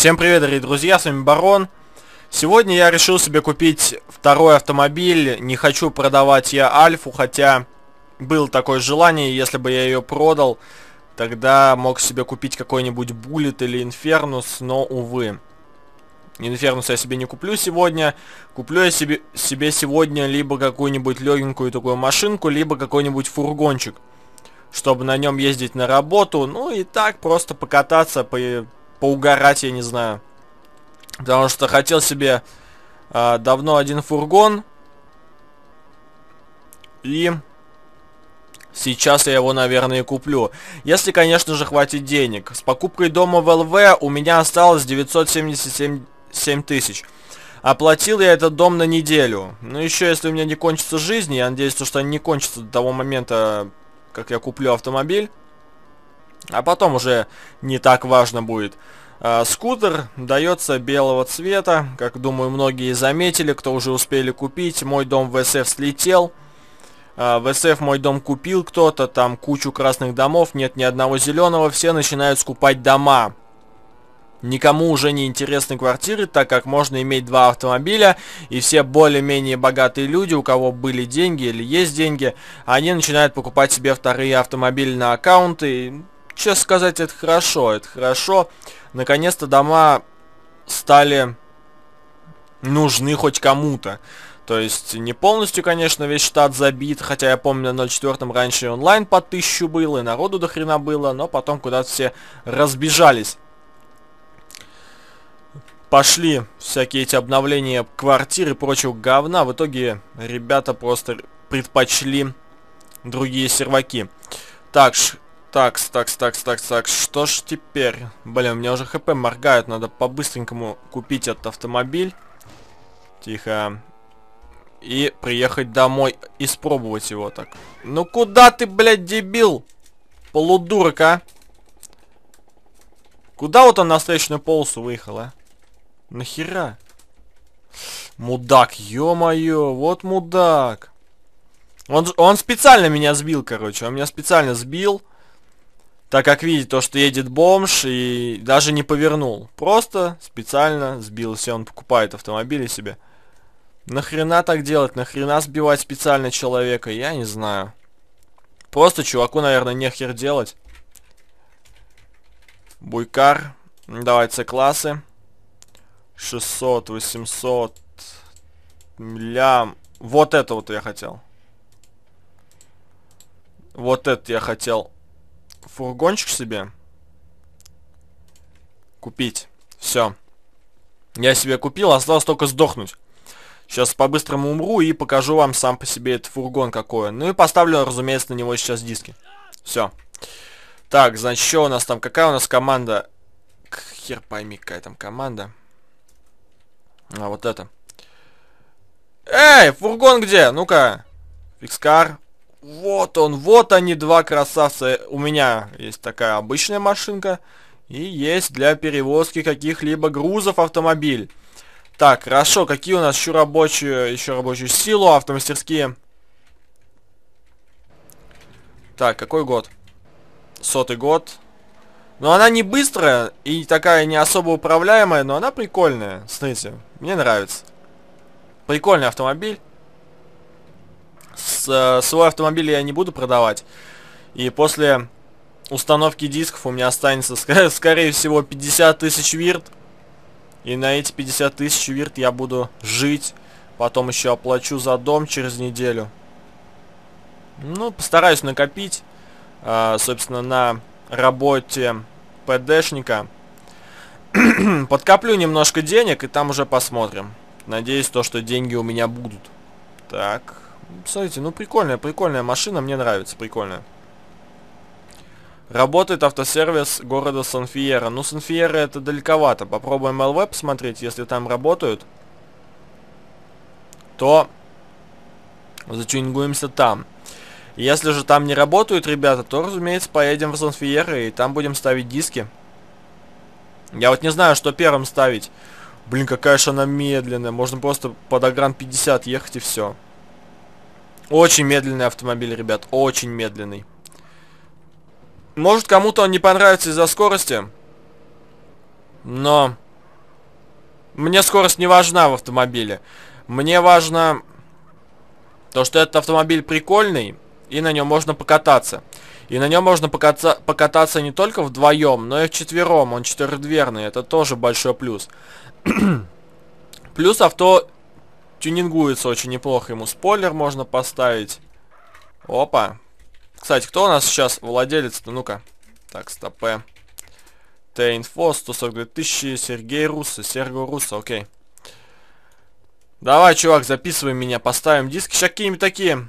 Всем привет, дорогие друзья, с вами Барон. Сегодня я решил себе купить второй автомобиль. Не хочу продавать я Альфу, хотя было такое желание, если бы я ее продал, тогда мог себе купить какой-нибудь Буллет или Инфернус, но увы. Инфернус я себе не куплю сегодня. Куплю я себе, себе сегодня либо какую-нибудь легенькую такую машинку, либо какой-нибудь фургончик, чтобы на нем ездить на работу, ну и так просто покататься по поугарать, я не знаю. Потому что хотел себе э, давно один фургон. И сейчас я его, наверное, и куплю. Если, конечно же, хватит денег. С покупкой дома в ЛВ у меня осталось 977 тысяч. Оплатил я этот дом на неделю. Ну, еще если у меня не кончится жизнь, я надеюсь, что они не кончатся до того момента, как я куплю автомобиль. А потом уже не так важно будет. А, скутер дается белого цвета, как думаю многие заметили, кто уже успели купить. Мой дом в СФ слетел. А, в СФ мой дом купил кто-то, там кучу красных домов, нет ни одного зеленого, все начинают скупать дома. Никому уже не интересны квартиры, так как можно иметь два автомобиля, и все более-менее богатые люди, у кого были деньги или есть деньги, они начинают покупать себе вторые автомобили на аккаунты, честно сказать, это хорошо, это хорошо. Наконец-то дома стали нужны хоть кому-то. То есть не полностью, конечно, весь штат забит, хотя я помню, на 04 м раньше онлайн по тысячу было, и народу до хрена было, но потом куда-то все разбежались. Пошли всякие эти обновления квартир и прочего говна. В итоге ребята просто предпочли другие серваки. Так, Такс, такс, такс, такс, такс. Что ж теперь? Блин, у меня уже хп моргает, Надо по-быстренькому купить этот автомобиль. Тихо. И приехать домой, и испробовать его так. Ну куда ты, блядь, дебил? Полудурок, а? Куда вот он на встречную полосу выехал, а? Нахера? Мудак, ё-моё, вот мудак. Он, он специально меня сбил, короче. Он меня специально сбил так как видит то, что едет бомж, и даже не повернул. Просто специально сбился, он покупает автомобили себе. Нахрена так делать, нахрена сбивать специально человека, я не знаю. Просто чуваку, наверное, нехер делать. Буйкар, давай С-классы. 600, 800, миллиам. Вот это вот я хотел. Вот это я хотел фургончик себе купить. Все. Я себе купил, осталось только сдохнуть. Сейчас по-быстрому умру и покажу вам сам по себе этот фургон какой. Ну и поставлю, разумеется, на него сейчас диски. Все. Так, значит, что у нас там? Какая у нас команда? Хер пойми, какая там команда. А, вот это. Эй, фургон где? Ну-ка. Фикскар. Вот он, вот они, два красавца. У меня есть такая обычная машинка. И есть для перевозки каких-либо грузов автомобиль. Так, хорошо, какие у нас еще рабочие, еще рабочую силу, автомастерские. Так, какой год? Сотый год. Но ну, она не быстрая и такая не особо управляемая, но она прикольная, смотрите, мне нравится. Прикольный автомобиль. С, э, свой автомобиль я не буду продавать. И после установки дисков у меня останется, скорее всего, 50 тысяч вирт. И на эти 50 тысяч вирт я буду жить. Потом еще оплачу за дом через неделю. Ну, постараюсь накопить, э, собственно, на работе ПДшника. Подкоплю немножко денег, и там уже посмотрим. Надеюсь, то, что деньги у меня будут. Так, Смотрите, ну прикольная, прикольная машина, мне нравится, прикольная. Работает автосервис города Санфиера. Ну, Санфиера это далековато. Попробуем ЛВ посмотреть, если там работают. То зачингуемся там. Если же там не работают ребята, то, разумеется, поедем в Санфиера и там будем ставить диски. Я вот не знаю, что первым ставить. Блин, какая же она медленная. Можно просто под Агран 50 ехать и все. Очень медленный автомобиль, ребят, очень медленный. Может, кому-то он не понравится из-за скорости, но мне скорость не важна в автомобиле. Мне важно то, что этот автомобиль прикольный, и на нем можно покататься. И на нем можно покататься, покататься не только вдвоем, но и вчетвером. Он четырехдверный, это тоже большой плюс. плюс авто Тюнингуется очень неплохо ему. Спойлер можно поставить. Опа. Кстати, кто у нас сейчас владелец-то? Ну-ка. Так, стопе. Тейнфо, 142 тысячи. Сергей Руссо, Серго Руссо, окей. Давай, чувак, записывай меня, поставим диски. Сейчас какие-нибудь такие.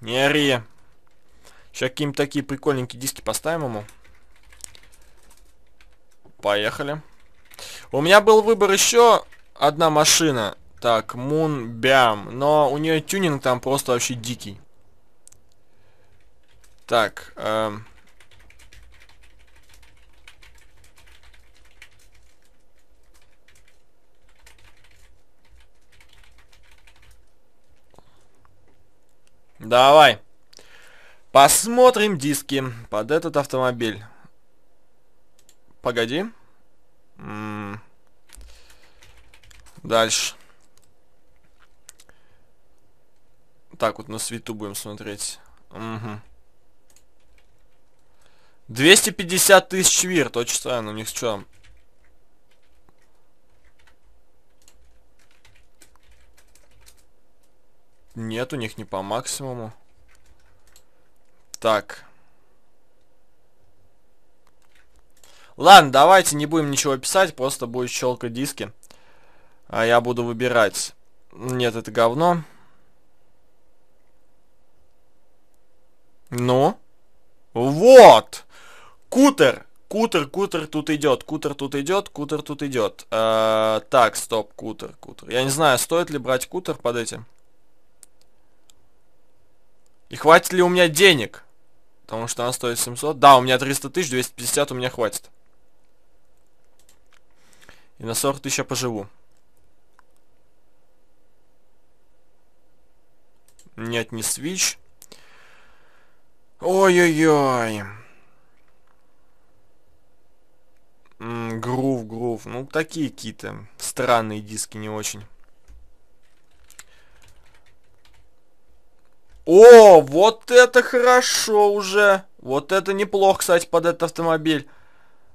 Не ори. Сейчас какие-нибудь такие прикольненькие диски поставим ему. Поехали. У меня был выбор еще одна машина. Так, Мун Бям. Но у нее тюнинг там просто вообще дикий. Так, эм... Давай. Посмотрим диски под этот автомобиль. Погоди. М Дальше. Так, вот на свету будем смотреть. Угу. 250 тысяч вир, точно, читаю, но у них что? Нет, у них не по максимуму. Так. Ладно, давайте не будем ничего писать, просто будет щелкать диски. А я буду выбирать. Нет, это говно. Ну? Вот! Кутер! Кутер, кутер тут идет, кутер тут идет, кутер тут идет. Э -э так, стоп, кутер, кутер. Я не знаю, стоит ли брать кутер под этим. И хватит ли у меня денег? Потому что она стоит 700. Да, у меня 300 тысяч, 250 у меня хватит. И на 40 тысяч я поживу. нет не свич. Ой-ой-ой. Грув, грув. Ну, такие какие-то странные диски, не очень. О, вот это хорошо уже. Вот это неплохо, кстати, под этот автомобиль.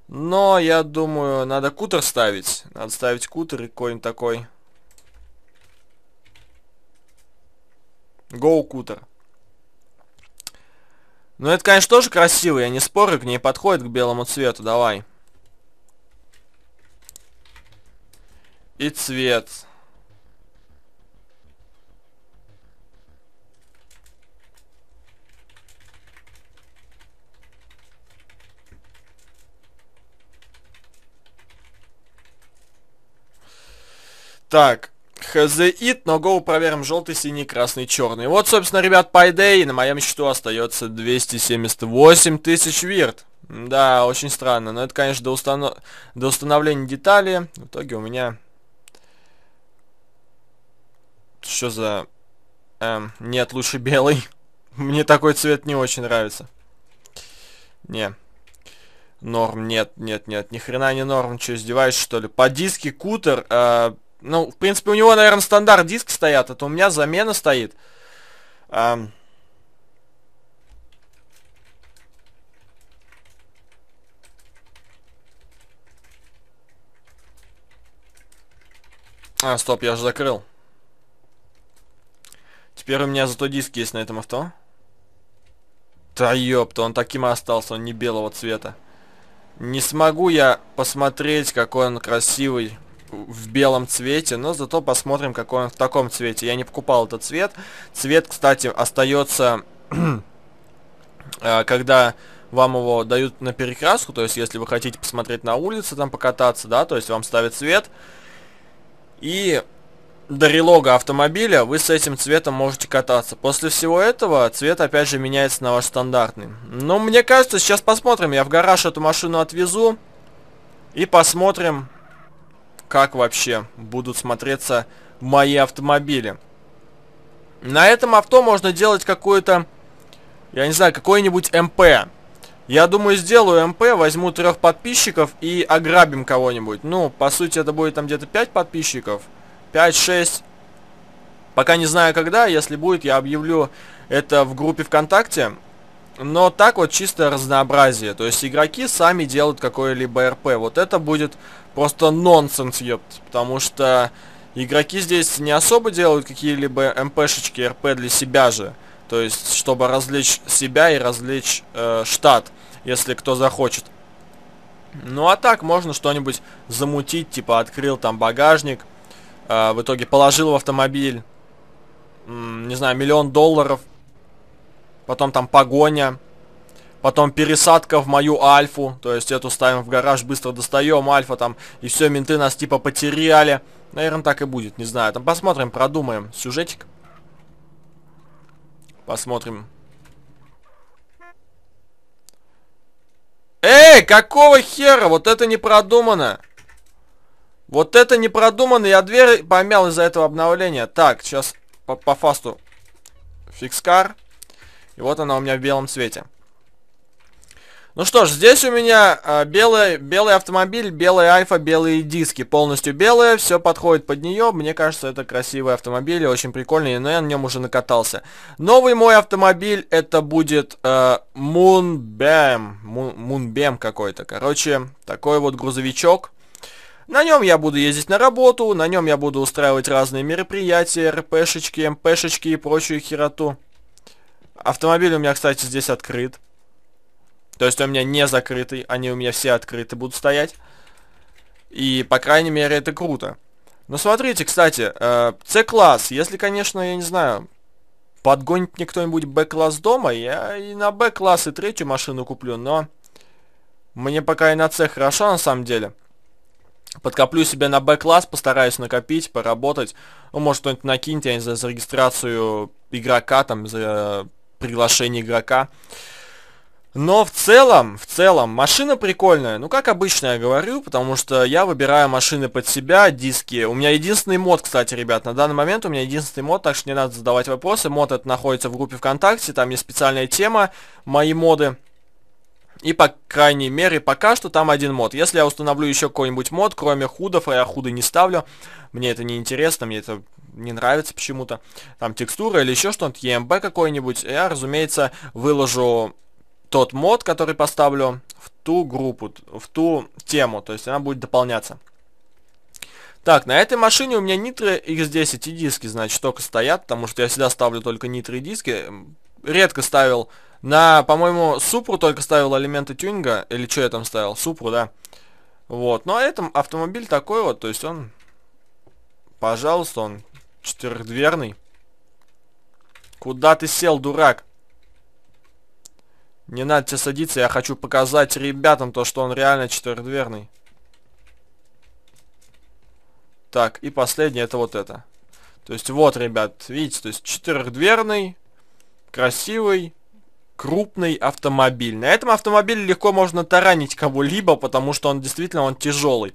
Но, я думаю, надо кутер ставить. Надо ставить кутер и какой-нибудь такой Гоу Кутер. Ну, это, конечно, тоже красиво, я не спорю, к ней подходит к белому цвету, давай. И цвет. Так, Хз ит, но гоу проверим желтый, синий, красный, черный. Вот, собственно, ребят, пайдей на моем счету остается 278 тысяч вирт. Да, очень странно, но это, конечно, до, установ... до установления детали. В итоге у меня... Что за... Эм, нет, лучше белый. Мне такой цвет не очень нравится. Не. Норм, нет, нет, нет, ни хрена не норм, что издеваешься что ли? По диске кутер, э, ну, в принципе, у него, наверное, стандарт диск стоят, а то у меня замена стоит. Эм... А, стоп, я же закрыл. Теперь у меня зато диск есть на этом авто. Да ёпта, он таким и остался, он не белого цвета. Не смогу я посмотреть, какой он красивый в белом цвете, но зато посмотрим, какой он в таком цвете. Я не покупал этот цвет. Цвет, кстати, остается, э, когда вам его дают на перекраску, то есть если вы хотите посмотреть на улице, там покататься, да, то есть вам ставят цвет. И до релога автомобиля вы с этим цветом можете кататься. После всего этого цвет опять же меняется на ваш стандартный. Но мне кажется, сейчас посмотрим. Я в гараж эту машину отвезу и посмотрим, как вообще будут смотреться мои автомобили. На этом авто можно делать какое-то, я не знаю, какое-нибудь МП. Я думаю, сделаю МП, возьму трех подписчиков и ограбим кого-нибудь. Ну, по сути, это будет там где-то 5 подписчиков. 5-6. Пока не знаю когда, если будет, я объявлю это в группе ВКонтакте. Но так вот чисто разнообразие. То есть игроки сами делают какое-либо РП. Вот это будет просто нонсенс, ёпт. Потому что игроки здесь не особо делают какие-либо МПшечки, РП для себя же. То есть, чтобы развлечь себя и развлечь э, штат, если кто захочет. Ну а так, можно что-нибудь замутить, типа открыл там багажник, э, в итоге положил в автомобиль, м, не знаю, миллион долларов, потом там погоня, Потом пересадка в мою альфу. То есть эту ставим в гараж, быстро достаем альфа там. И все, менты нас типа потеряли. Наверное, так и будет, не знаю. Там посмотрим, продумаем сюжетик. Посмотрим. Эй, какого хера? Вот это не продумано. Вот это не продумано. Я дверь помял из-за этого обновления. Так, сейчас по, по фасту кар, И вот она у меня в белом цвете. Ну что ж, здесь у меня э, белый, белый автомобиль, белая Айфа, белые диски. Полностью белые, все подходит под нее. Мне кажется, это красивый автомобиль, очень прикольный, но я на нем уже накатался. Новый мой автомобиль, это будет э, Moonbeam. какой-то, короче, такой вот грузовичок. На нем я буду ездить на работу, на нем я буду устраивать разные мероприятия, РПшечки, МПшечки эм и прочую хероту. Автомобиль у меня, кстати, здесь открыт. То есть у меня не закрытый, они у меня все открыты будут стоять. И, по крайней мере, это круто. Но смотрите, кстати, С-класс, э, если, конечно, я не знаю, подгонит мне кто-нибудь Б-класс дома, я и на Б-класс и третью машину куплю, но мне пока и на С хорошо, на самом деле. Подкоплю себе на Б-класс, постараюсь накопить, поработать. Ну, может, кто-нибудь накинет, я не знаю, за регистрацию игрока, там, за э, приглашение игрока. Но в целом, в целом, машина прикольная. Ну, как обычно я говорю, потому что я выбираю машины под себя, диски. У меня единственный мод, кстати, ребят, на данный момент у меня единственный мод, так что не надо задавать вопросы. Мод этот находится в группе ВКонтакте, там есть специальная тема «Мои моды». И, по крайней мере, пока что там один мод. Если я установлю еще какой-нибудь мод, кроме худов, а я худы не ставлю, мне это не интересно, мне это не нравится почему-то. Там текстура или еще что-нибудь, EMB какой-нибудь, я, разумеется, выложу тот мод, который поставлю в ту группу, в ту тему. То есть она будет дополняться. Так, на этой машине у меня Nitro X10 и диски, значит, только стоят, потому что я всегда ставлю только Nitro и диски. Редко ставил на, по-моему, Супру только ставил элементы тюнинга, или что я там ставил? Супру, да. Вот, ну а этом автомобиль такой вот, то есть он, пожалуйста, он четырехдверный. Куда ты сел, дурак? Не надо тебе садиться, я хочу показать ребятам то, что он реально четырехдверный. Так, и последнее, это вот это. То есть вот, ребят, видите, то есть четырехдверный, красивый, крупный автомобиль. На этом автомобиле легко можно таранить кого-либо, потому что он действительно, он тяжелый.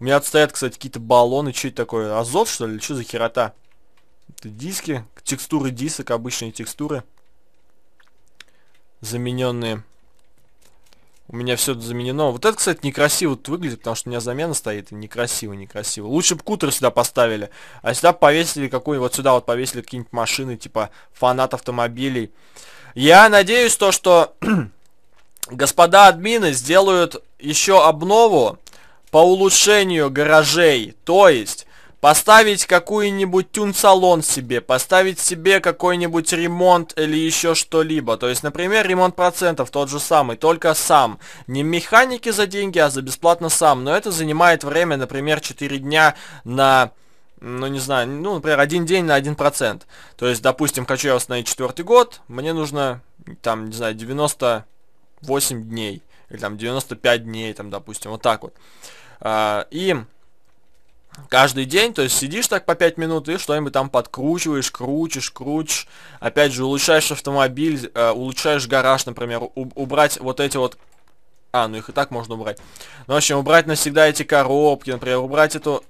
У меня отстоят, кстати, какие-то баллоны, что это такое, азот, что ли, что за херота? Это диски, текстуры дисок, обычные текстуры замененные. У меня все заменено. Вот это, кстати, некрасиво тут выглядит, потому что у меня замена стоит. Некрасиво, некрасиво. Лучше бы кутер сюда поставили. А сюда повесили какую вот сюда вот повесили какие-нибудь машины, типа фанат автомобилей. Я надеюсь то, что господа админы сделают еще обнову по улучшению гаражей. То есть Поставить какую-нибудь тюн-салон себе, поставить себе какой-нибудь ремонт или еще что-либо. То есть, например, ремонт процентов тот же самый, только сам. Не механики за деньги, а за бесплатно сам. Но это занимает время, например, 4 дня на ну, не знаю, ну, например, один день на один процент. То есть, допустим, хочу я восстановить четвертый год, мне нужно, там, не знаю, 98 дней, или там 95 дней, там, допустим, вот так вот. А, и каждый день, то есть сидишь так по 5 минут и что-нибудь там подкручиваешь, крутишь, крутишь, опять же, улучшаешь автомобиль, э, улучшаешь гараж, например, убрать вот эти вот... А, ну их и так можно убрать. Ну, в общем, убрать навсегда эти коробки, например, убрать эту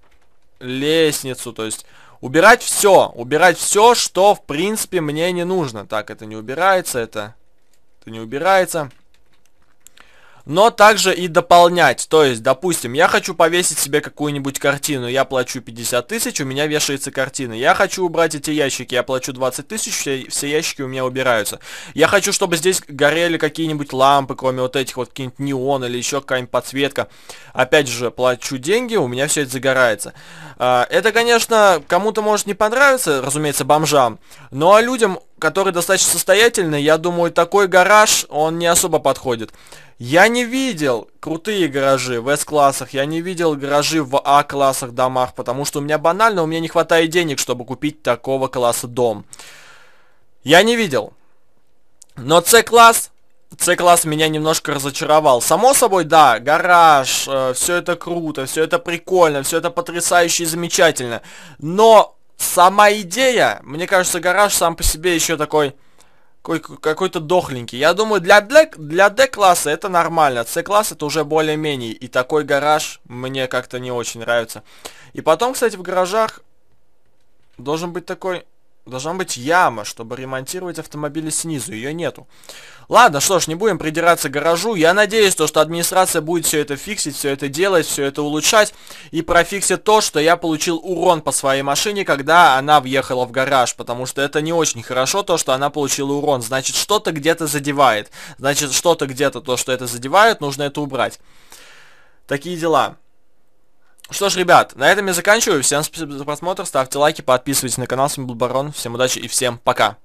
лестницу, то есть... Убирать все, убирать все, что, в принципе, мне не нужно. Так, это не убирается, это, это не убирается но также и дополнять. То есть, допустим, я хочу повесить себе какую-нибудь картину, я плачу 50 тысяч, у меня вешается картина. Я хочу убрать эти ящики, я плачу 20 тысяч, все, все ящики у меня убираются. Я хочу, чтобы здесь горели какие-нибудь лампы, кроме вот этих вот какие-нибудь неон или еще какая-нибудь подсветка. Опять же, плачу деньги, у меня все это загорается. А, это, конечно, кому-то может не понравиться, разумеется, бомжам, но людям который достаточно состоятельный, я думаю, такой гараж, он не особо подходит. Я не видел крутые гаражи в S-классах, я не видел гаражи в А-классах домах, потому что у меня банально, у меня не хватает денег, чтобы купить такого класса дом. Я не видел. Но С-класс, С-класс меня немножко разочаровал. Само собой, да, гараж, э, все это круто, все это прикольно, все это потрясающе и замечательно. Но сама идея, мне кажется, гараж сам по себе еще такой какой-то дохленький. Я думаю, для, для, для D-класса это нормально, C-класс это уже более-менее. И такой гараж мне как-то не очень нравится. И потом, кстати, в гаражах должен быть такой Должна быть яма, чтобы ремонтировать автомобили снизу. Ее нету. Ладно, что ж, не будем придираться к гаражу. Я надеюсь, то, что администрация будет все это фиксить, все это делать, все это улучшать. И профиксит то, что я получил урон по своей машине, когда она въехала в гараж. Потому что это не очень хорошо, то, что она получила урон. Значит, что-то где-то задевает. Значит, что-то где-то, то, что это задевает, нужно это убрать. Такие дела. Что ж, ребят, на этом я заканчиваю. Всем спасибо за просмотр, ставьте лайки, подписывайтесь на канал. С вами был Барон. Всем удачи и всем пока.